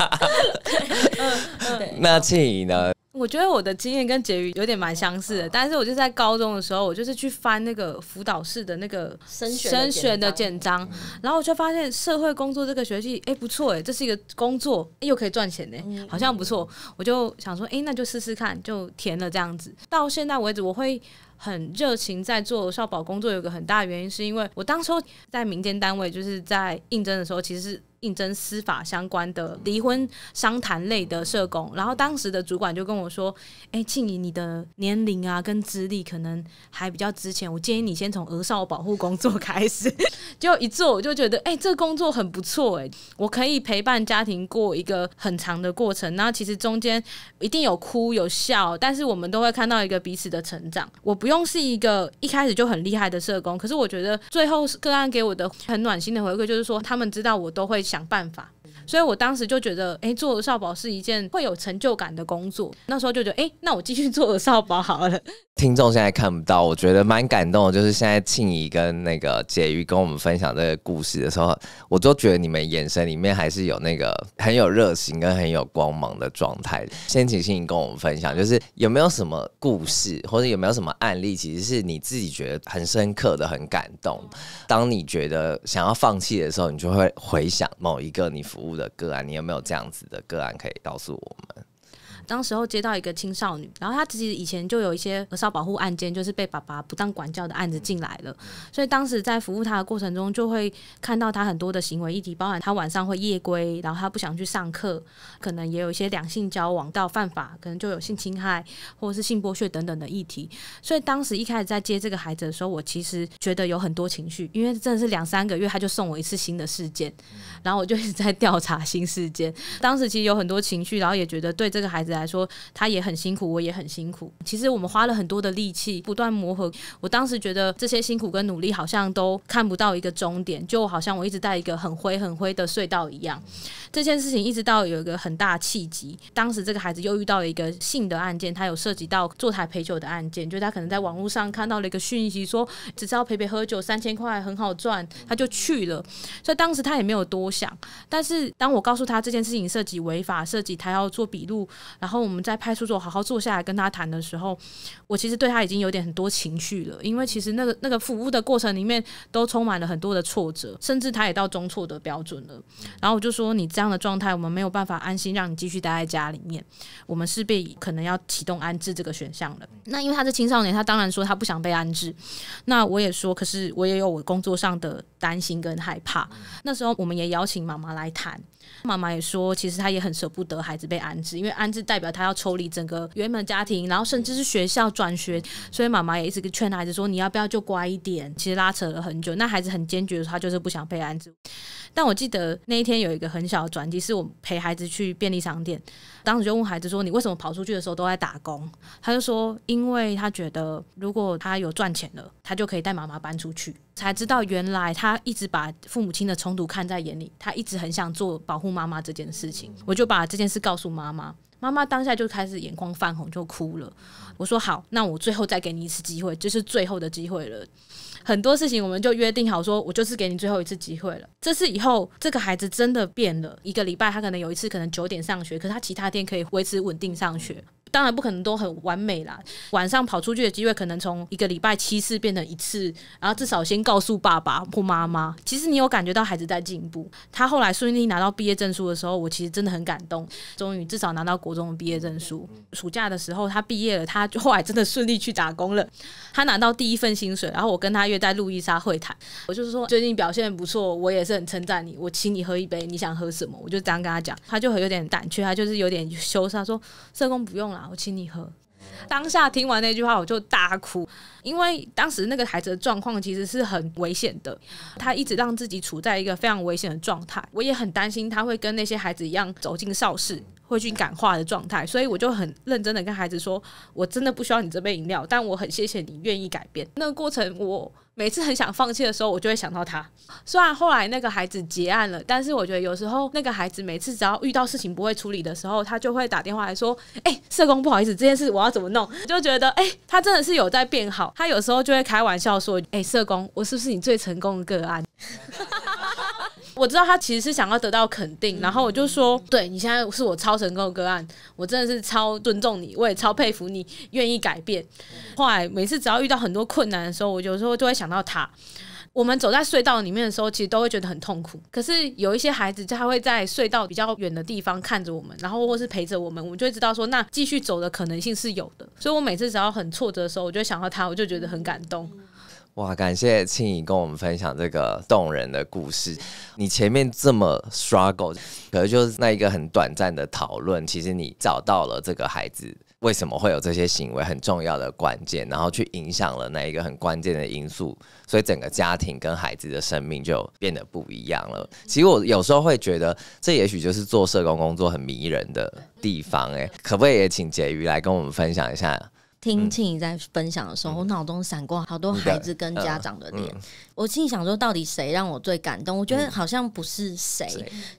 那庆怡呢？我觉得我的经验跟婕妤有点蛮相似的，但是我就在高中的时候，我就是去翻那个辅导室的那个升学的简章，然后我就发现社会工作这个学期，哎不错哎，这是一个工作又可以赚钱呢，好像不错，我就想说，哎那就试试看，就填了这样子。到现在为止，我会很热情在做少保工作，有个很大的原因是因为我当初在民间单位就是在应征的时候，其实。应征司法相关的离婚商谈类的社工，然后当时的主管就跟我说：“哎，庆怡，你的年龄啊跟资历可能还比较值钱，我建议你先从儿少保护工作开始。”就一做我就觉得，哎，这工作很不错，哎，我可以陪伴家庭过一个很长的过程。然后其实中间一定有哭有笑，但是我们都会看到一个彼此的成长。我不用是一个一开始就很厉害的社工，可是我觉得最后个案给我的很暖心的回馈，就是说他们知道我都会。想办法。所以我当时就觉得，哎，做少保是一件会有成就感的工作。那时候就觉得，哎，那我继续做少保好了。听众现在看不到，我觉得蛮感动。的。就是现在庆怡跟那个婕妤跟我们分享这个故事的时候，我都觉得你们眼神里面还是有那个很有热情跟很有光芒的状态。先请庆怡跟我们分享，就是有没有什么故事，或者有没有什么案例，其实是你自己觉得很深刻的、很感动。当你觉得想要放弃的时候，你就会回想某一个你服务。的个案，你有没有这样子的个案可以告诉我们？当时候接到一个青少年，然后他其实以前就有一些儿童保护案件，就是被爸爸不当管教的案子进来了，所以当时在服务他的过程中，就会看到他很多的行为议题，包含他晚上会夜归，然后他不想去上课，可能也有一些两性交往到犯法，可能就有性侵害或者是性剥削等等的议题。所以当时一开始在接这个孩子的时候，我其实觉得有很多情绪，因为真的是两三个月他就送我一次新的事件，然后我就一直在调查新事件。当时其实有很多情绪，然后也觉得对这个孩子。来说，他也很辛苦，我也很辛苦。其实我们花了很多的力气，不断磨合。我当时觉得这些辛苦跟努力好像都看不到一个终点，就好像我一直在一个很灰很灰的隧道一样。这件事情一直到有一个很大契机，当时这个孩子又遇到了一个性的案件，他有涉及到坐台陪酒的案件，就他可能在网络上看到了一个讯息，说只知要陪陪喝酒三千块很好赚，他就去了。所以当时他也没有多想，但是当我告诉他这件事情涉及违法，涉及他要做笔录，然后。然后我们在派出所好好坐下来跟他谈的时候，我其实对他已经有点很多情绪了，因为其实那个那个服务的过程里面都充满了很多的挫折，甚至他也到中错的标准了。然后我就说：“你这样的状态，我们没有办法安心让你继续待在家里面，我们是被可能要启动安置这个选项了。”那因为他是青少年，他当然说他不想被安置。那我也说，可是我也有我工作上的担心跟害怕。那时候我们也邀请妈妈来谈。妈妈也说，其实她也很舍不得孩子被安置，因为安置代表她要抽离整个原本家庭，然后甚至是学校转学，所以妈妈也一直劝孩子说：“你要不要就乖一点？”其实拉扯了很久，那孩子很坚决说：“他就是不想被安置。”但我记得那一天有一个很小的转机，是我陪孩子去便利商店。当时就问孩子说：“你为什么跑出去的时候都在打工？”他就说：“因为他觉得如果他有赚钱了，他就可以带妈妈搬出去。”才知道原来他一直把父母亲的冲突看在眼里，他一直很想做保护妈妈这件事情。我就把这件事告诉妈妈，妈妈当下就开始眼眶泛红就哭了。我说：“好，那我最后再给你一次机会，这是最后的机会了。”很多事情我们就约定好，说我就是给你最后一次机会了。这次以后，这个孩子真的变了。一个礼拜他可能有一次，可能九点上学，可是他其他天可以维持稳定上学。当然不可能都很完美啦。晚上跑出去的机会可能从一个礼拜七次变成一次，然后至少先告诉爸爸或妈妈。其实你有感觉到孩子在进步。他后来顺利拿到毕业证书的时候，我其实真的很感动。终于至少拿到国中的毕业证书。暑假的时候他毕业了，他后来真的顺利去打工了。他拿到第一份薪水，然后我跟他。约在路易莎会谈，我就是说最近表现不错，我也是很称赞你，我请你喝一杯，你想喝什么？我就这样跟他讲，他就有点胆怯，他就是有点羞涩，说社工不用了，我请你喝。当下听完那句话，我就大哭，因为当时那个孩子的状况其实是很危险的，他一直让自己处在一个非常危险的状态，我也很担心他会跟那些孩子一样走进邵氏。会去感化的状态，所以我就很认真的跟孩子说，我真的不需要你这杯饮料，但我很谢谢你愿意改变，那个过程我。每次很想放弃的时候，我就会想到他。虽然后来那个孩子结案了，但是我觉得有时候那个孩子每次只要遇到事情不会处理的时候，他就会打电话来说：“哎，社工，不好意思，这件事我要怎么弄？”就觉得，哎，他真的是有在变好。他有时候就会开玩笑说：“哎，社工，我是不是你最成功的个案？” 我知道他其实是想要得到肯定，然后我就说：“对你现在是我超成功个案，我真的是超尊重你，我也超佩服你愿意改变。”后来每次只要遇到很多困难的时候，我有时候就会想到他。我们走在隧道里面的时候，其实都会觉得很痛苦。可是有一些孩子，他会在隧道比较远的地方看着我们，然后或是陪着我们，我们就会知道说，那继续走的可能性是有的。所以我每次只要很挫折的时候，我就想到他，我就觉得很感动。哇，感谢青怡跟我们分享这个动人的故事。你前面这么 struggle，可能就是那一个很短暂的讨论，其实你找到了这个孩子为什么会有这些行为很重要的关键，然后去影响了那一个很关键的因素，所以整个家庭跟孩子的生命就变得不一样了。其实我有时候会觉得，这也许就是做社工工作很迷人的地方。哎，可不可以也请婕妤来跟我们分享一下？听庆怡在分享的时候，我脑中闪过好多孩子跟家长的脸。我心里想说，到底谁让我最感动？我觉得好像不是谁，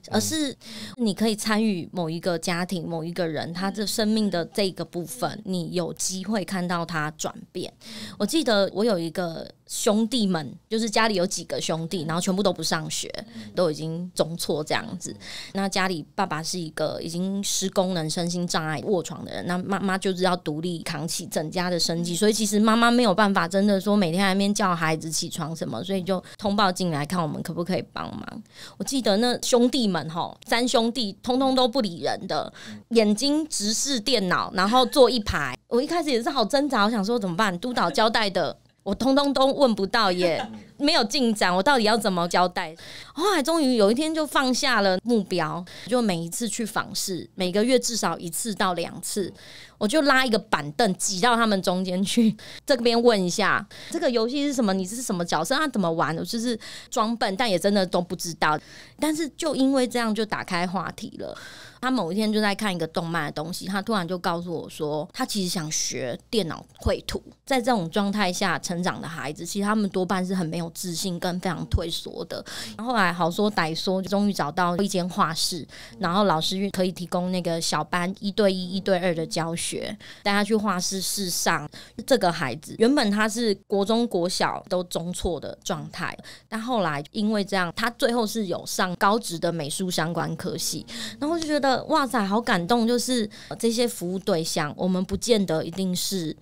而是你可以参与某一个家庭、某一个人他的生命的这个部分，你有机会看到他转变。我记得我有一个。兄弟们，就是家里有几个兄弟，然后全部都不上学，都已经中错这样子。那家里爸爸是一个已经失功能、身心障碍、卧床的人，那妈妈就是要独立扛起整家的生计，所以其实妈妈没有办法，真的说每天那边叫孩子起床什么，所以就通报进来，看我们可不可以帮忙。我记得那兄弟们，吼，三兄弟通通都不理人，的眼睛直视电脑，然后坐一排。我一开始也是好挣扎，我想说怎么办？督导交代的。我通通都问不到耶。没有进展，我到底要怎么交代？后来终于有一天就放下了目标，就每一次去房市，每个月至少一次到两次，我就拉一个板凳挤到他们中间去，这边问一下 这个游戏是什么，你是什么角色，他怎么玩的？就是装笨，但也真的都不知道。但是就因为这样，就打开话题了。他某一天就在看一个动漫的东西，他突然就告诉我说，他其实想学电脑绘图。在这种状态下成长的孩子，其实他们多半是很没有。自信跟非常退缩的，然后来好说歹说，就终于找到一间画室，然后老师可以提供那个小班一对一、一对二的教学，带他去画室试上。这个孩子原本他是国中、国小都中错的状态，但后来因为这样，他最后是有上高职的美术相关科系。然后就觉得哇塞，好感动，就是这些服务对象，我们不见得一定是。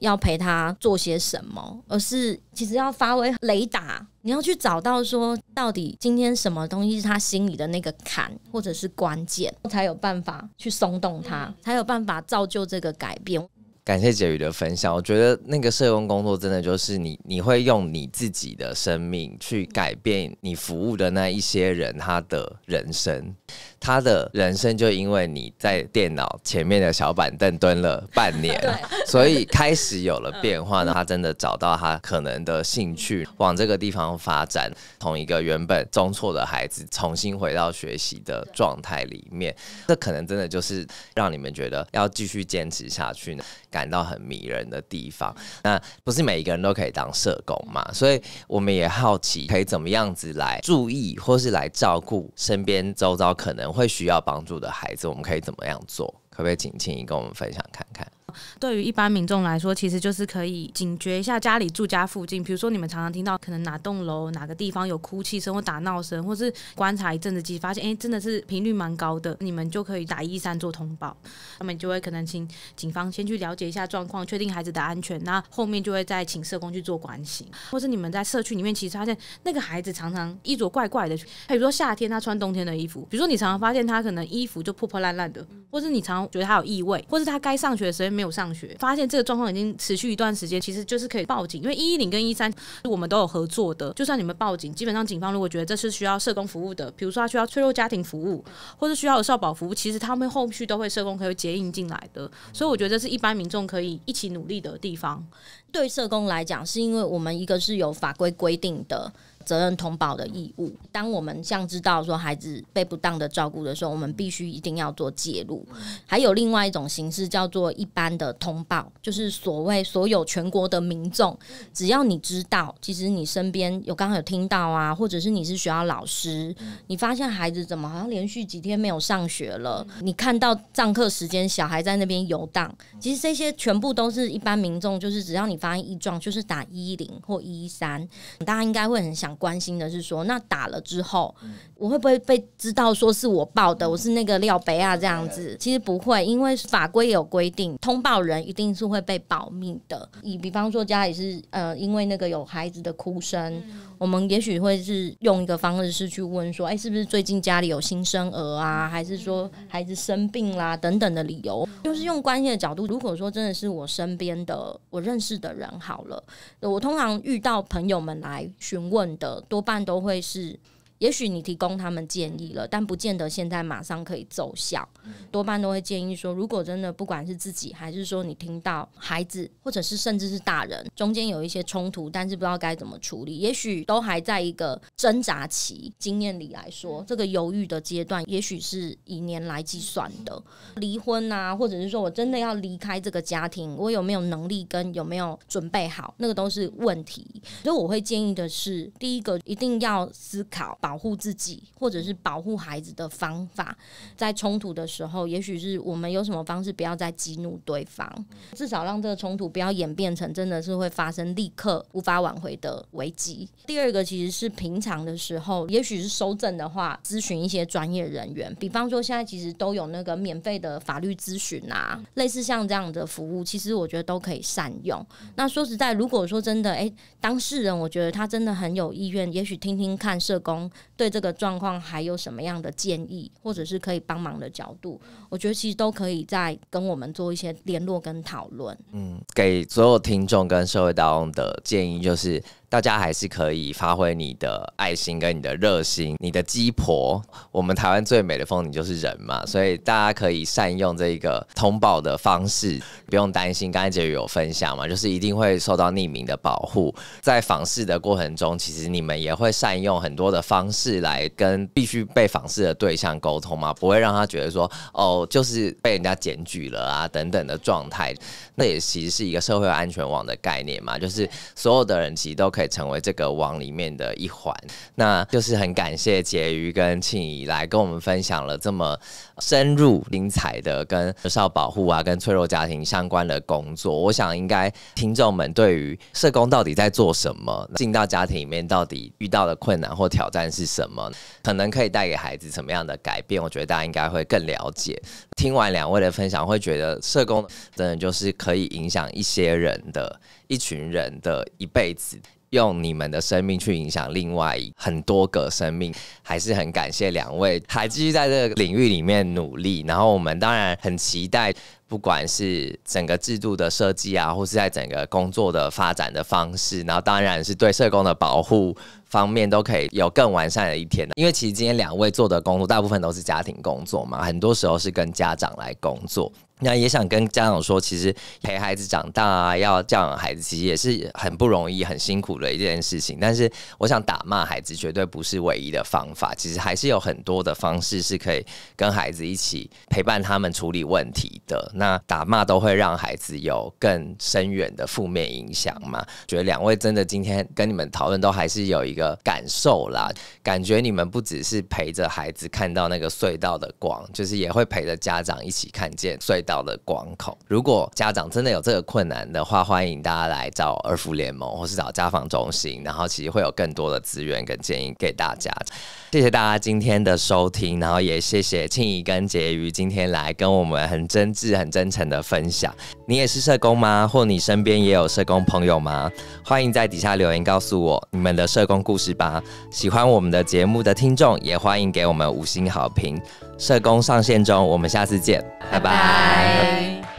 要陪他做些什么，而是其实要发挥雷达，你要去找到说，到底今天什么东西是他心里的那个坎，或者是关键，才有办法去松动他，才有办法造就这个改变。感谢杰宇的分享，我觉得那个社工工作真的就是你，你会用你自己的生命去改变你服务的那一些人他的人生。他的人生就因为你在电脑前面的小板凳蹲了半年，所以开始有了变化。他真的找到他可能的兴趣，往这个地方发展，从一个原本中错的孩子重新回到学习的状态里面。这可能真的就是让你们觉得要继续坚持下去，呢，感到很迷人的地方。那不是每一个人都可以当社工嘛？所以我们也好奇，可以怎么样子来注意或是来照顾身边周遭可能。会需要帮助的孩子，我们可以怎么样做？可不可以，请请你跟我们分享看看。对于一般民众来说，其实就是可以警觉一下家里住家附近，比如说你们常常听到可能哪栋楼、哪个地方有哭泣声或打闹声，或是观察一阵子，其实发现哎，真的是频率蛮高的，你们就可以打一三做通报，他们就会可能请警方先去了解一下状况，确定孩子的安全，那后面就会再请社工去做关心，或是你们在社区里面其实发现那个孩子常常衣着怪怪的，比如说夏天他穿冬天的衣服，比如说你常常发现他可能衣服就破破烂烂的，或是你常觉得他有异味，或是他该上学的时间没。有上学，发现这个状况已经持续一段时间，其实就是可以报警，因为一一零跟一三，我们都有合作的。就算你们报警，基本上警方如果觉得这是需要社工服务的，比如说他需要脆弱家庭服务，或者需要有少保服务，其实他们后续都会社工可以接应进来的。所以我觉得这是一般民众可以一起努力的地方。对社工来讲，是因为我们一个是有法规规定的。责任通报的义务，当我们像知道说孩子被不当的照顾的时候，我们必须一定要做介入。还有另外一种形式叫做一般的通报，就是所谓所有全国的民众，只要你知道，其实你身边有刚刚有听到啊，或者是你是学校老师，你发现孩子怎么好像连续几天没有上学了，你看到上课时间小孩在那边游荡，其实这些全部都是一般民众，就是只要你发现异状，就是打一一零或一一三，大家应该会很想。关心的是说，那打了之后，我会不会被知道说是我报的？我是那个廖北亚这样子。其实不会，因为法规也有规定，通报人一定是会被保密的。以比方说家里是呃，因为那个有孩子的哭声，我们也许会是用一个方式是去问说，哎，是不是最近家里有新生儿啊？还是说孩子生病啦等等的理由，就是用关心的角度。如果说真的是我身边的我认识的人好了，我通常遇到朋友们来询问。的多半都会是。也许你提供他们建议了，但不见得现在马上可以奏效。多半都会建议说，如果真的不管是自己还是说你听到孩子，或者是甚至是大人中间有一些冲突，但是不知道该怎么处理，也许都还在一个挣扎期经验里来说，这个犹豫的阶段，也许是以年来计算的。离婚啊，或者是说我真的要离开这个家庭，我有没有能力跟有没有准备好，那个都是问题。所以我会建议的是，第一个一定要思考。保护自己，或者是保护孩子的方法，在冲突的时候，也许是我们有什么方式不要再激怒对方，至少让这个冲突不要演变成真的是会发生立刻无法挽回的危机。第二个其实是平常的时候，也许是收证的话，咨询一些专业人员，比方说现在其实都有那个免费的法律咨询啊，类似像这样的服务，其实我觉得都可以善用。那说实在，如果说真的，诶，当事人我觉得他真的很有意愿，也许听听看社工。对这个状况还有什么样的建议，或者是可以帮忙的角度，我觉得其实都可以再跟我们做一些联络跟讨论。嗯，给所有听众跟社会大众的建议就是。大家还是可以发挥你的爱心跟你的热心，你的鸡婆，我们台湾最美的风景就是人嘛，所以大家可以善用这个通报的方式，不用担心。刚才杰宇有分享嘛，就是一定会受到匿名的保护。在访视的过程中，其实你们也会善用很多的方式来跟必须被访视的对象沟通嘛，不会让他觉得说哦，就是被人家检举了啊等等的状态。那也其实是一个社会安全网的概念嘛，就是所有的人其实都可以。成为这个网里面的一环，那就是很感谢杰瑜跟庆怡来跟我们分享了这么深入、精彩的跟少保护啊、跟脆弱家庭相关的工作。我想，应该听众们对于社工到底在做什么，进到家庭里面到底遇到的困难或挑战是什么，可能可以带给孩子什么样的改变，我觉得大家应该会更了解。听完两位的分享，会觉得社工真的就是可以影响一些人的。一群人的一辈子，用你们的生命去影响另外很多个生命，还是很感谢两位还继续在这个领域里面努力。然后我们当然很期待，不管是整个制度的设计啊，或是在整个工作的发展的方式，然后当然是对社工的保护方面，都可以有更完善的一天。因为其实今天两位做的工作大部分都是家庭工作嘛，很多时候是跟家长来工作。那也想跟家长说，其实陪孩子长大啊，要教养孩子，其实也是很不容易、很辛苦的一件事情。但是，我想打骂孩子绝对不是唯一的方法。其实还是有很多的方式是可以跟孩子一起陪伴他们处理问题的。那打骂都会让孩子有更深远的负面影响嘛？觉得两位真的今天跟你们讨论都还是有一个感受啦，感觉你们不只是陪着孩子看到那个隧道的光，就是也会陪着家长一起看见隧道。到的关口，如果家长真的有这个困难的话，欢迎大家来找二福联盟或是找家访中心，然后其实会有更多的资源跟建议给大家。谢谢大家今天的收听，然后也谢谢庆怡跟婕瑜今天来跟我们很真挚、很真诚的分享。你也是社工吗？或你身边也有社工朋友吗？欢迎在底下留言告诉我你们的社工故事吧。喜欢我们的节目的听众，也欢迎给我们五星好评。社工上线中，我们下次见，拜拜。